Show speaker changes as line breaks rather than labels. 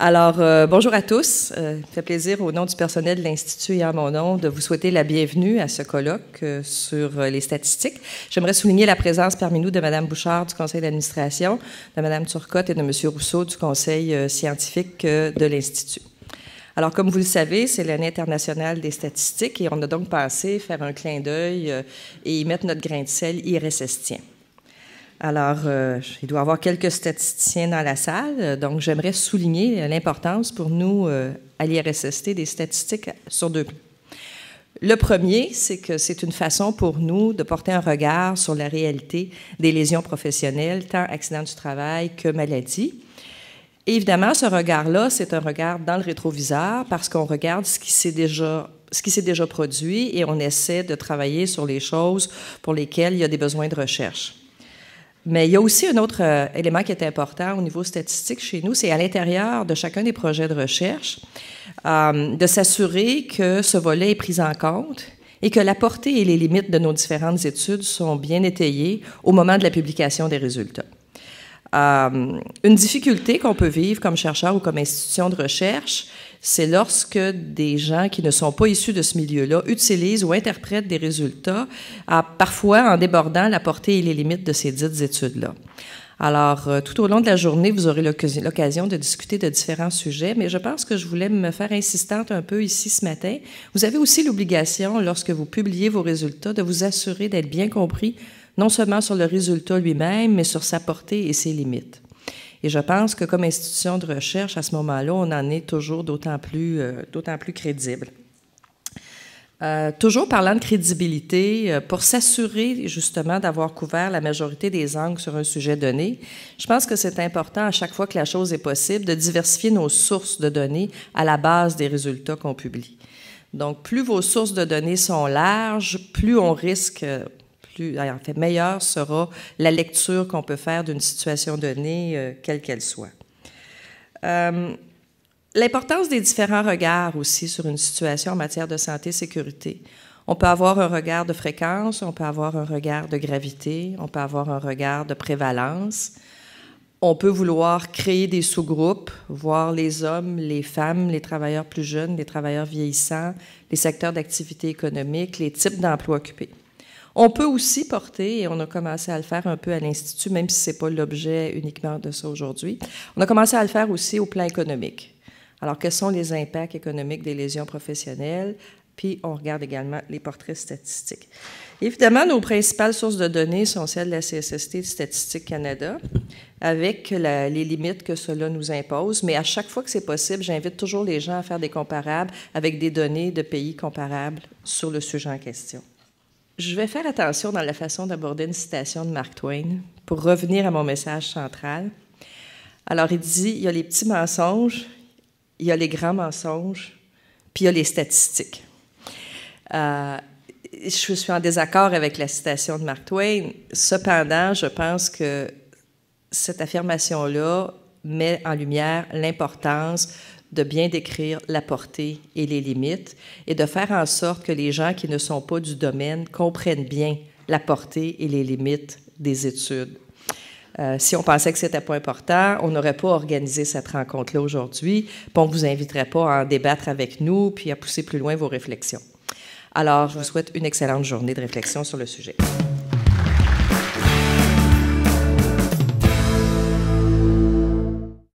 Alors, euh, bonjour à tous. Euh, fait plaisir, au nom du personnel de l'Institut et à mon nom, de vous souhaiter la bienvenue à ce colloque euh, sur les statistiques. J'aimerais souligner la présence parmi nous de Mme Bouchard du Conseil d'administration, de Mme Turcotte et de M. Rousseau du Conseil scientifique de l'Institut. Alors, comme vous le savez, c'est l'année internationale des statistiques et on a donc pensé faire un clin d'œil et y mettre notre grain de sel irrécestien. Alors, euh, il doit y avoir quelques statisticiens dans la salle, donc j'aimerais souligner l'importance pour nous euh, à l'IRSST des statistiques sur deux Le premier, c'est que c'est une façon pour nous de porter un regard sur la réalité des lésions professionnelles, tant accidents du travail que maladies. évidemment, ce regard-là, c'est un regard dans le rétroviseur parce qu'on regarde ce qui s'est déjà ce qui s'est déjà produit et on essaie de travailler sur les choses pour lesquelles il y a des besoins de recherche. Mais il y a aussi un autre euh, élément qui est important au niveau statistique chez nous, c'est à l'intérieur de chacun des projets de recherche, euh, de s'assurer que ce volet est pris en compte et que la portée et les limites de nos différentes études sont bien étayées au moment de la publication des résultats. Euh, une difficulté qu'on peut vivre comme chercheur ou comme institution de recherche, c'est lorsque des gens qui ne sont pas issus de ce milieu-là utilisent ou interprètent des résultats, à, parfois en débordant la portée et les limites de ces dites études-là. Alors, euh, tout au long de la journée, vous aurez l'occasion de discuter de différents sujets, mais je pense que je voulais me faire insistante un peu ici ce matin. Vous avez aussi l'obligation, lorsque vous publiez vos résultats, de vous assurer d'être bien compris, non seulement sur le résultat lui-même, mais sur sa portée et ses limites. Et je pense que comme institution de recherche, à ce moment-là, on en est toujours d'autant plus, euh, crédible. Euh, toujours parlant de crédibilité, euh, pour s'assurer justement d'avoir couvert la majorité des angles sur un sujet donné, je pense que c'est important à chaque fois que la chose est possible de diversifier nos sources de données à la base des résultats qu'on publie. Donc, plus vos sources de données sont larges, plus on risque en fait, meilleure sera la lecture qu'on peut faire d'une situation donnée, euh, quelle qu'elle soit. Euh, l'importance des différents regards aussi sur une situation en matière de santé et sécurité. On peut avoir un regard de fréquence, on peut avoir un regard de gravité, on peut avoir un regard de prévalence. On peut vouloir créer des sous-groupes, voir les hommes, les femmes, les travailleurs plus jeunes, les travailleurs vieillissants, les secteurs d'activité économique, les types d'emplois occupés. On peut aussi porter, et on a commencé à le faire un peu à l'Institut, même si ce n'est pas l'objet uniquement de ça aujourd'hui, on a commencé à le faire aussi au plan économique. Alors, quels sont les impacts économiques des lésions professionnelles? Puis, on regarde également les portraits statistiques. Évidemment, nos principales sources de données sont celles de la CSST de Statistique Canada, avec les limites que cela nous impose. Mais à chaque fois que c'est possible, j'invite toujours les gens à faire des comparables avec des données de pays comparables sur le sujet en question. Je vais faire attention dans la façon d'aborder une citation de Mark Twain pour revenir à mon message central. Alors, il dit, il y a les petits mensonges, il y a les grands mensonges, puis il y a les statistiques. Euh, je suis en désaccord avec la citation de Mark Twain. Cependant, je pense que cette affirmation-là met en lumière l'importance de bien décrire la portée et les limites et de faire en sorte que les gens qui ne sont pas du domaine comprennent bien la portée et les limites des études. Euh, si on pensait que c'était pas important, on n'aurait pas organisé cette rencontre-là aujourd'hui, puis on vous inviterait pas à en débattre avec nous, puis à pousser plus loin vos réflexions. Alors, je vous souhaite une excellente journée de réflexion sur le sujet.